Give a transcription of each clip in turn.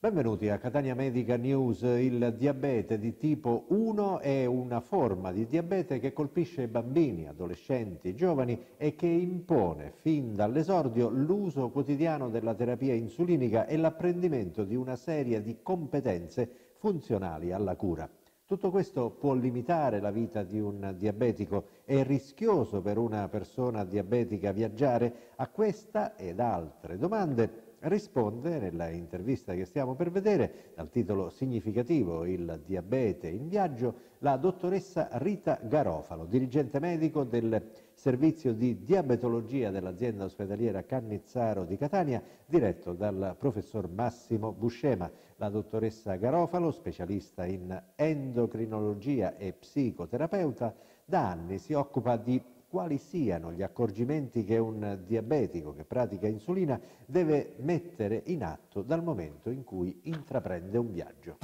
Benvenuti a Catania Medica News. Il diabete di tipo 1 è una forma di diabete che colpisce bambini, adolescenti, giovani e che impone fin dall'esordio l'uso quotidiano della terapia insulinica e l'apprendimento di una serie di competenze funzionali alla cura. Tutto questo può limitare la vita di un diabetico, è rischioso per una persona diabetica viaggiare? A questa ed altre domande risponde nella intervista che stiamo per vedere, dal titolo significativo Il diabete in viaggio, la dottoressa Rita Garofalo, dirigente medico del servizio di diabetologia dell'azienda ospedaliera Cannizzaro di Catania, diretto dal professor Massimo Buscema. La dottoressa Garofalo, specialista in endocrinologia e psicoterapeuta, da anni si occupa di quali siano gli accorgimenti che un diabetico che pratica insulina deve mettere in atto dal momento in cui intraprende un viaggio.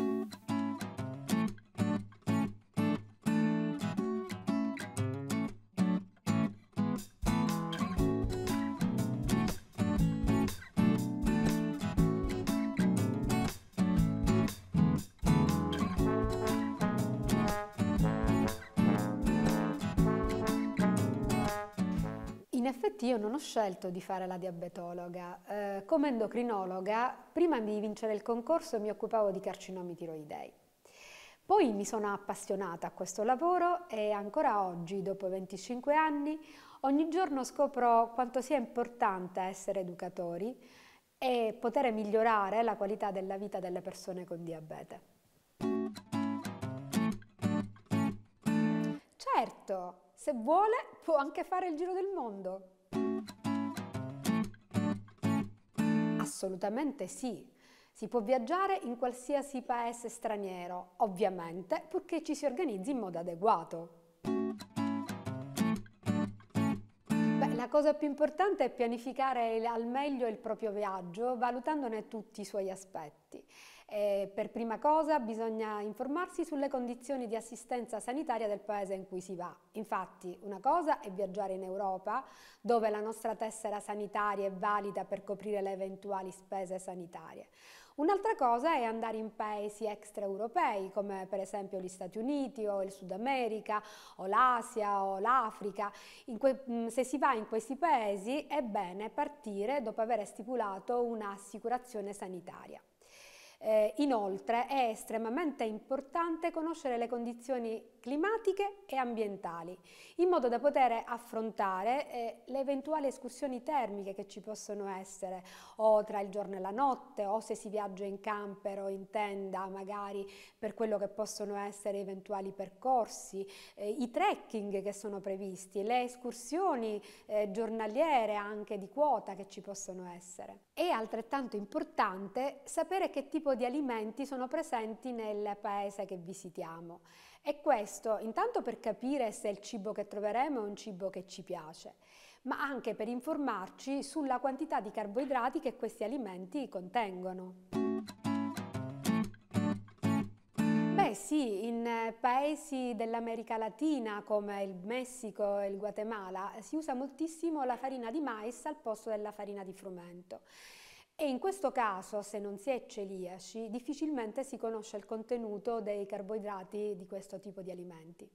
scelto di fare la diabetologa. Eh, come endocrinologa, prima di vincere il concorso mi occupavo di carcinomi tiroidei. Poi mi sono appassionata a questo lavoro e ancora oggi, dopo 25 anni, ogni giorno scopro quanto sia importante essere educatori e poter migliorare la qualità della vita delle persone con diabete. Certo, se vuole può anche fare il giro del mondo. Mm. Assolutamente sì. Si può viaggiare in qualsiasi paese straniero, ovviamente, purché ci si organizzi in modo adeguato. Beh, la cosa più importante è pianificare al meglio il proprio viaggio, valutandone tutti i suoi aspetti. Eh, per prima cosa bisogna informarsi sulle condizioni di assistenza sanitaria del paese in cui si va. Infatti una cosa è viaggiare in Europa dove la nostra tessera sanitaria è valida per coprire le eventuali spese sanitarie. Un'altra cosa è andare in paesi extraeuropei, come per esempio gli Stati Uniti o il Sud America o l'Asia o l'Africa. Se si va in questi paesi è bene partire dopo aver stipulato un'assicurazione sanitaria. Eh, inoltre è estremamente importante conoscere le condizioni climatiche e ambientali, in modo da poter affrontare eh, le eventuali escursioni termiche che ci possono essere, o tra il giorno e la notte, o se si viaggia in camper o in tenda, magari per quello che possono essere eventuali percorsi, eh, i trekking che sono previsti, le escursioni eh, giornaliere anche di quota che ci possono essere. È altrettanto importante sapere che tipo di alimenti sono presenti nel paese che visitiamo e questo questo, intanto per capire se il cibo che troveremo è un cibo che ci piace, ma anche per informarci sulla quantità di carboidrati che questi alimenti contengono. Beh sì, in eh, paesi dell'America Latina come il Messico e il Guatemala si usa moltissimo la farina di mais al posto della farina di frumento. E in questo caso, se non si è celiaci, difficilmente si conosce il contenuto dei carboidrati di questo tipo di alimenti.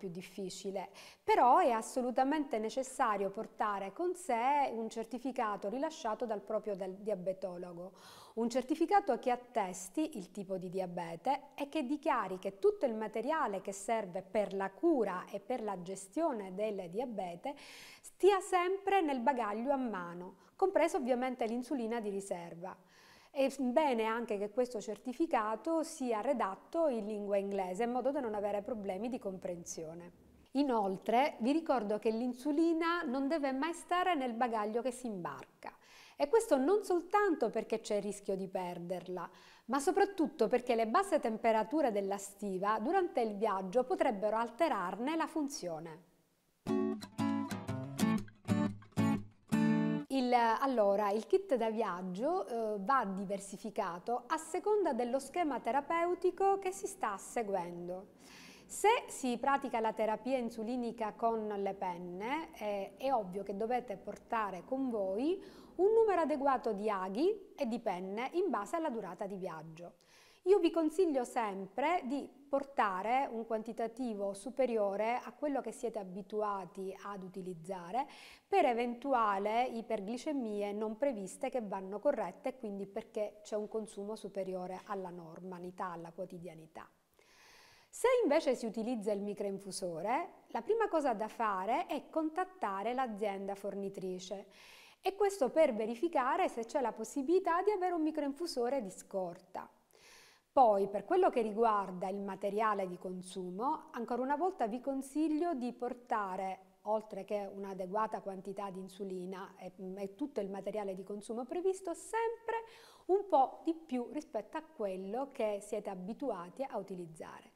più difficile, però è assolutamente necessario portare con sé un certificato rilasciato dal proprio diabetologo, un certificato che attesti il tipo di diabete e che dichiari che tutto il materiale che serve per la cura e per la gestione del diabete stia sempre nel bagaglio a mano, compreso ovviamente l'insulina di riserva. È bene anche che questo certificato sia redatto in lingua inglese in modo da non avere problemi di comprensione. Inoltre vi ricordo che l'insulina non deve mai stare nel bagaglio che si imbarca e questo non soltanto perché c'è il rischio di perderla, ma soprattutto perché le basse temperature della stiva durante il viaggio potrebbero alterarne la funzione. Il, allora, il kit da viaggio eh, va diversificato a seconda dello schema terapeutico che si sta seguendo. Se si pratica la terapia insulinica con le penne, eh, è ovvio che dovete portare con voi un numero adeguato di aghi e di penne in base alla durata di viaggio. Io vi consiglio sempre di portare un quantitativo superiore a quello che siete abituati ad utilizzare per eventuali iperglicemie non previste che vanno corrette, quindi perché c'è un consumo superiore alla normalità, alla quotidianità. Se invece si utilizza il microinfusore, la prima cosa da fare è contattare l'azienda fornitrice e questo per verificare se c'è la possibilità di avere un microinfusore di scorta. Poi, per quello che riguarda il materiale di consumo, ancora una volta vi consiglio di portare oltre che un'adeguata quantità di insulina e, mm, e, tutto il materiale di consumo previsto, sempre un po' di più rispetto a quello che siete abituati a utilizzare.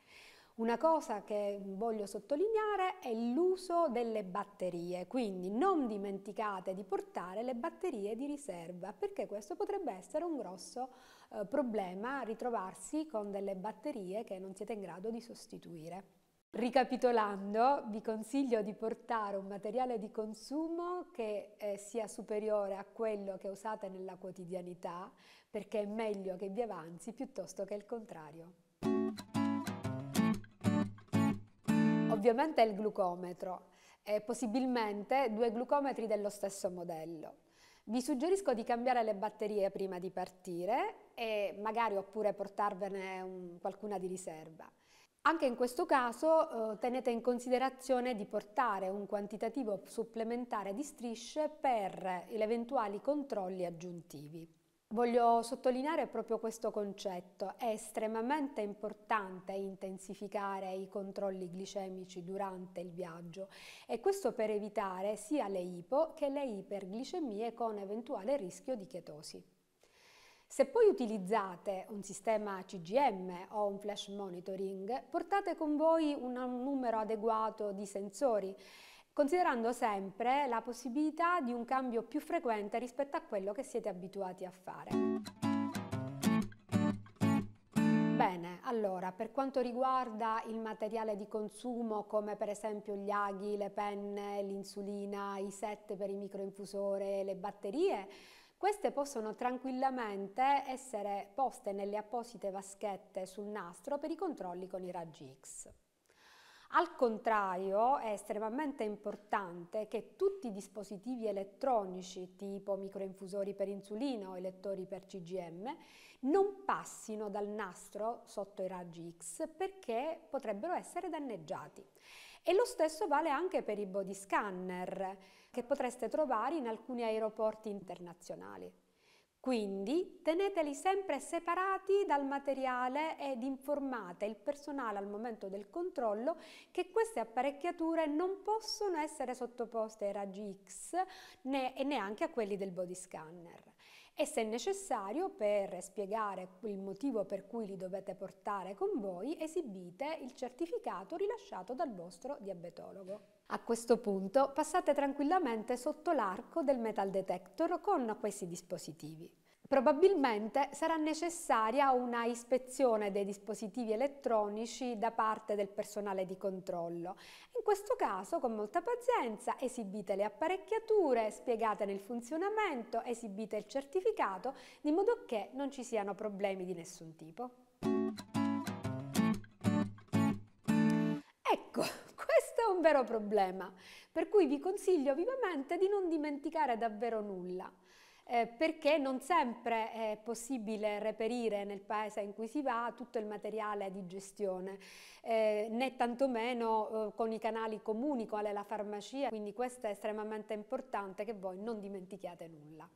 Una cosa che voglio sottolineare è l'uso delle batterie, quindi non dimenticate di portare le batterie di riserva perché questo potrebbe essere un grosso eh, problema ritrovarsi con delle batterie che non siete in grado di sostituire. Ricapitolando, vi consiglio di portare un materiale di consumo che eh, sia superiore a quello che usate nella quotidianità perché è meglio che vi avanzi piuttosto che il contrario. Mm. ovviamente è il glucometro, e possibilmente due glucometri dello stesso modello. Vi suggerisco di cambiare le batterie prima di partire e magari oppure portarvene un, qualcuna di riserva. Anche in questo caso eh, tenete in considerazione di portare un quantitativo supplementare di strisce per gli eventuali controlli aggiuntivi. Voglio sottolineare proprio questo concetto. È estremamente importante intensificare i controlli glicemici durante il viaggio e questo per evitare sia le ipo che le iperglicemie con eventuale rischio di chetosi. Se poi utilizzate un sistema CGM o un flash monitoring, portate con voi un numero adeguato di sensori considerando sempre la possibilità di un cambio più frequente rispetto a quello che siete abituati a fare. Bene, allora per quanto riguarda il materiale di consumo come per esempio gli aghi, le penne, l'insulina, i set per il microinfusore, le batterie, queste possono tranquillamente essere poste nelle apposite vaschette sul nastro per i controlli con i raggi X. Al contrario, è estremamente importante che tutti i dispositivi elettronici, tipo microinfusori per insulina o elettori per CGM, non passino dal nastro sotto i raggi X perché potrebbero essere danneggiati. E lo stesso vale anche per i body scanner che potreste trovare in alcuni aeroporti internazionali. Quindi teneteli sempre separati dal materiale ed informate il personale al momento del controllo che queste apparecchiature non possono essere sottoposte ai raggi X né, e neanche a quelli del body scanner e se necessario per spiegare il motivo per cui li dovete portare con voi esibite il certificato rilasciato dal vostro diabetologo. A questo punto passate tranquillamente sotto l'arco del metal detector con questi dispositivi. Probabilmente sarà necessaria una ispezione dei dispositivi elettronici da parte del personale di controllo. In questo caso, con molta pazienza, esibite le apparecchiature, spiegatene il funzionamento, esibite il certificato, di modo che non ci siano problemi di nessun tipo. Ecco! Questo è un vero problema, per cui vi consiglio vivamente di non dimenticare davvero nulla eh, perché non sempre è possibile reperire nel paese in cui si va tutto il materiale di gestione, eh, né tantomeno eh, con i canali comuni, quale la farmacia, quindi questo è estremamente importante che voi non dimentichiate nulla.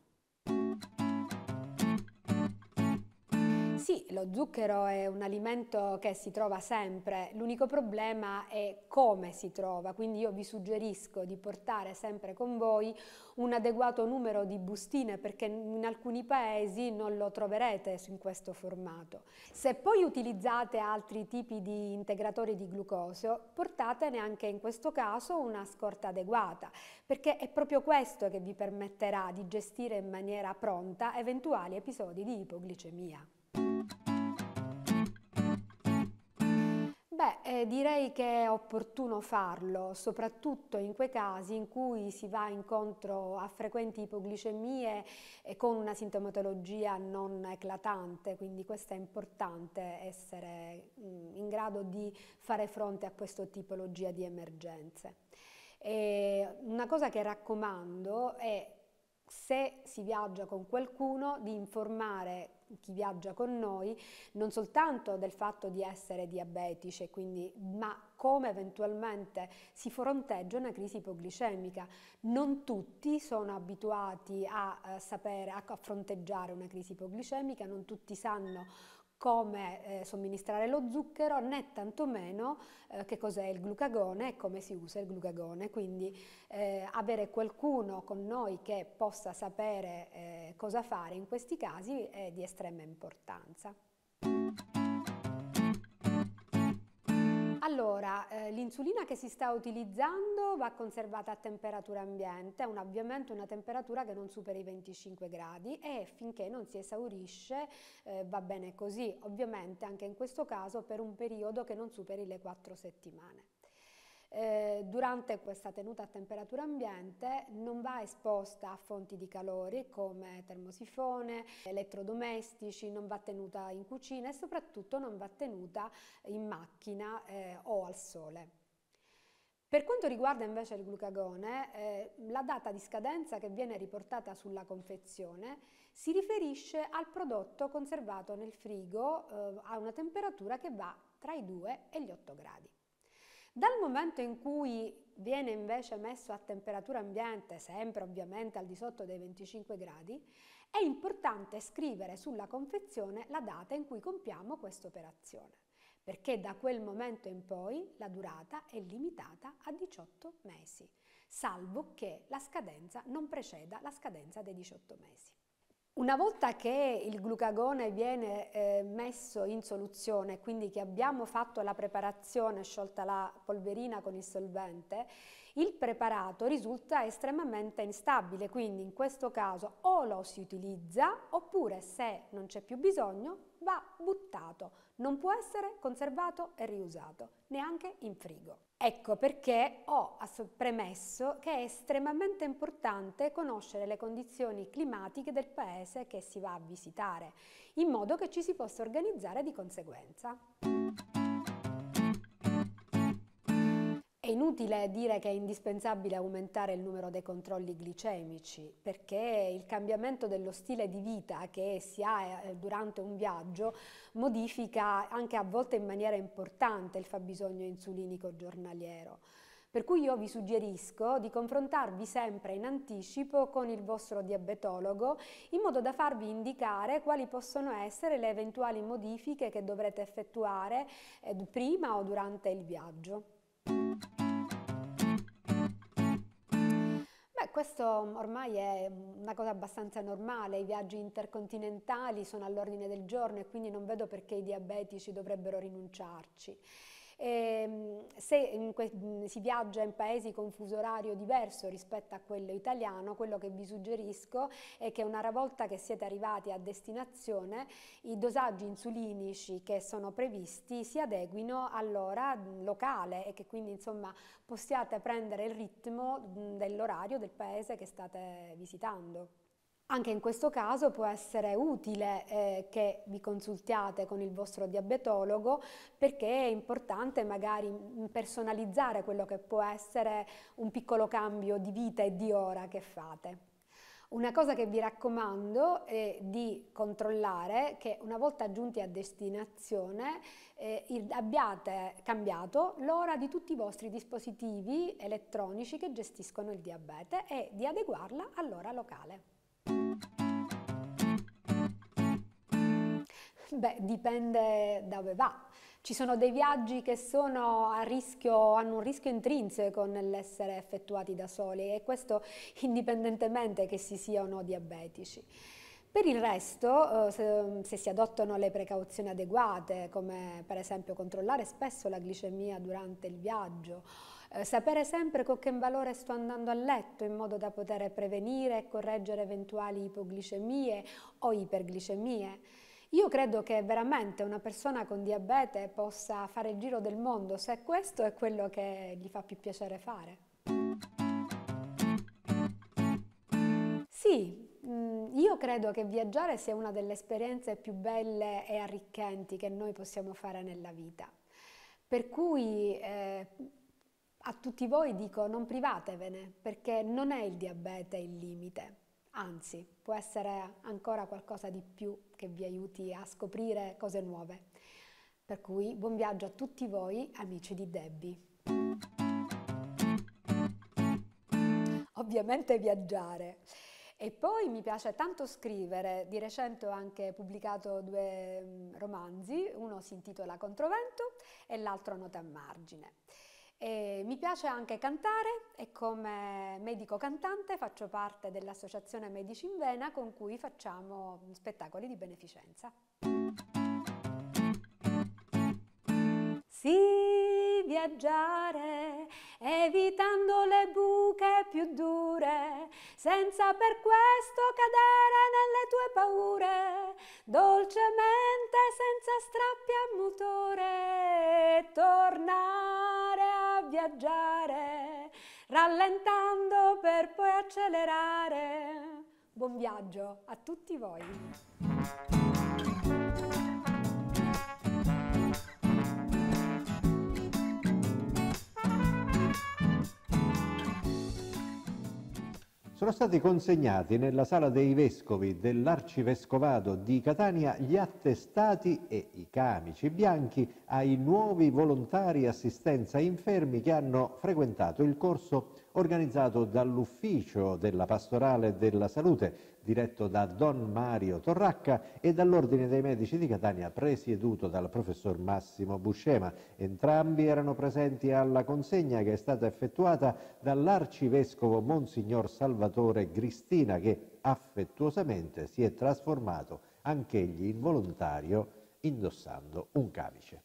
Sì, lo zucchero è un alimento che si trova sempre, l'unico problema è come si trova, quindi io vi suggerisco di portare sempre con voi un adeguato numero di bustine perché in alcuni paesi non lo troverete in questo formato. Se poi utilizzate altri tipi di integratori di glucosio, portatene anche in questo caso una scorta adeguata, perché è proprio questo che vi permetterà di gestire in maniera pronta eventuali episodi di ipoglicemia. Beh, eh, direi che è opportuno farlo, soprattutto in quei casi in cui si va incontro a frequenti ipoglicemie e eh, con una sintomatologia non eclatante, quindi questo è importante essere mm, in grado di fare fronte a questa tipologia di emergenze. E una cosa che raccomando è se si viaggia con qualcuno di informare chi viaggia con noi, non soltanto del fatto di essere diabetici, quindi, ma come eventualmente si fronteggia una crisi ipoglicemica. Non tutti sono abituati a, eh, sapere, a fronteggiare una crisi ipoglicemica, non tutti sanno come eh, somministrare lo zucchero né tantomeno eh, che cos'è il glucagone e come si usa il glucagone. Quindi eh, avere qualcuno con noi che possa sapere eh, cosa fare in questi casi è di estrema importanza. Mm. Allora, eh, l'insulina che si sta utilizzando va conservata a temperatura ambiente, un, ovviamente una temperatura che non superi i 25 gradi e finché non si esaurisce eh, va bene così, ovviamente anche in questo caso per un periodo che non superi le 4 settimane. Eh, durante questa tenuta a temperatura ambiente non va esposta a fonti di calore come termosifone, elettrodomestici, non va tenuta in cucina e soprattutto non va tenuta in macchina eh, o al sole. Per quanto riguarda invece il glucagone, eh, la data di scadenza che viene riportata sulla confezione si riferisce al prodotto conservato nel frigo eh, a una temperatura che va tra i 2 e gli 8 gradi. Dal momento in cui viene invece messo a temperatura ambiente, sempre ovviamente al di sotto dei 25 gradi, è importante scrivere sulla confezione la data in cui compiamo questa operazione, perché da quel momento in poi la durata è limitata a 18 mesi, salvo che la scadenza non preceda la scadenza dei 18 mesi. Una volta che il glucagone viene eh, messo in soluzione, quindi che abbiamo fatto la preparazione sciolta la polverina con il solvente, il preparato risulta estremamente instabile, quindi in questo caso o lo si utilizza oppure se non c'è più bisogno va buttato, non può essere conservato e riusato, neanche in frigo. Ecco perché ho premesso che è estremamente importante conoscere le condizioni climatiche del paese che si va a visitare, in modo che ci si possa organizzare di conseguenza. È inutile dire che è indispensabile aumentare il numero dei controlli glicemici perché il cambiamento dello stile di vita che si ha eh, durante un viaggio modifica anche a volte in maniera importante il fabbisogno insulinico giornaliero. Per cui io vi suggerisco di confrontarvi sempre in anticipo con il vostro diabetologo in modo da farvi indicare quali possono essere le eventuali modifiche che dovrete effettuare eh, prima o durante il viaggio. questo ormai è una cosa abbastanza normale, i viaggi intercontinentali sono all'ordine del giorno e quindi non vedo perché i diabetici dovrebbero rinunciarci. E, ehm, se si viaggia in paesi con fuso orario diverso rispetto a quello italiano, quello che vi suggerisco è che una volta che siete arrivati a destinazione, i dosaggi insulinici che sono previsti si adeguino all'ora locale e che quindi insomma possiate prendere il ritmo dell'orario del paese che state visitando. Anche in questo caso può essere utile eh, che vi consultiate con il vostro diabetologo perché è importante magari personalizzare quello che può essere un piccolo cambio di vita e di ora che fate. Una cosa che vi raccomando è di controllare che una volta giunti a destinazione eh, abbiate cambiato l'ora di tutti i vostri dispositivi elettronici che gestiscono il diabete e di adeguarla all'ora locale. Beh, dipende da dove va. Ci sono dei viaggi che rischio, hanno un rischio intrinseco nell'essere effettuati da soli e questo indipendentemente che si siano diabetici. Per il resto, eh, se si adottano le precauzioni adeguate, come per esempio controllare spesso la glicemia durante il viaggio, eh, sapere sempre con che valore sto andando a letto in modo da poter prevenire e correggere eventuali ipoglicemie o iperglicemie, io credo che veramente una persona con diabete possa fare il giro del mondo se questo è quello che gli fa più piacere fare. Sì, mm, io credo che viaggiare sia una delle esperienze più belle e arricchenti che noi possiamo fare nella vita. Per cui eh, a tutti voi dico non privatevene, perché non è il diabete il limite anzi può essere ancora qualcosa di più che vi aiuti a scoprire cose nuove. Per cui buon viaggio a tutti voi amici di Debbie. Ovviamente viaggiare. E poi mi piace tanto scrivere, di recente ho anche pubblicato due mm, romanzi, uno si intitola Controvento e l'altro Note a margine. E mi piace anche cantare e come medico cantante faccio parte dell'associazione Medici in Vena con cui facciamo spettacoli di beneficenza. Sì, viaggiare evitando le buche più dure, senza per questo cadere nelle tue paure, dolcemente senza strappi a motore, tornare continuare a viaggiare, rallentando per poi accelerare. Buon viaggio a tutti voi! sono stati consegnati nella sala dei vescovi dell'arcivescovado di Catania gli attestati e i camici bianchi ai nuovi volontari assistenza infermi che hanno frequentato il corso organizzato dall'Ufficio della Pastorale della Salute, diretto da Don Mario Torracca, e dall'Ordine dei Medici di Catania, presieduto dal professor Massimo Buscema. Entrambi erano presenti alla consegna che è stata effettuata dall'arcivescovo Monsignor Salvatore Cristina, che affettuosamente si è trasformato anch'egli in volontario indossando un camice.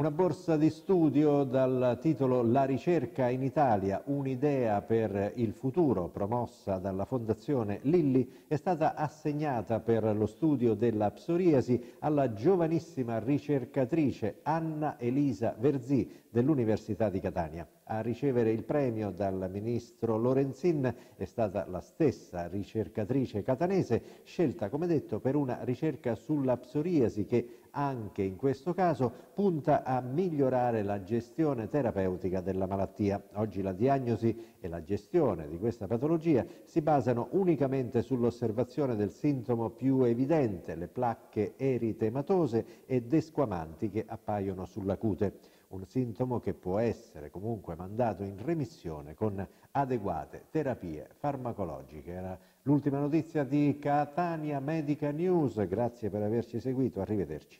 Una borsa di studio dal titolo La ricerca in Italia, un'idea per il futuro, promossa dalla Fondazione Lilli, è stata assegnata per lo studio della psoriasi alla giovanissima ricercatrice Anna Elisa Verzì dell'Università di Catania. A ricevere il premio dal ministro Lorenzin è stata la stessa ricercatrice catanese, scelta come detto per una ricerca sulla psoriasi che anche in questo caso punta a migliorare la gestione terapeutica della malattia. Oggi la diagnosi e la gestione di questa patologia si basano unicamente sull'osservazione del sintomo più evidente, le placche eritematose ed esquamanti che appaiono sulla cute un sintomo che può essere comunque mandato in remissione con adeguate terapie farmacologiche. Era L'ultima notizia di Catania Medica News, grazie per averci seguito, arrivederci.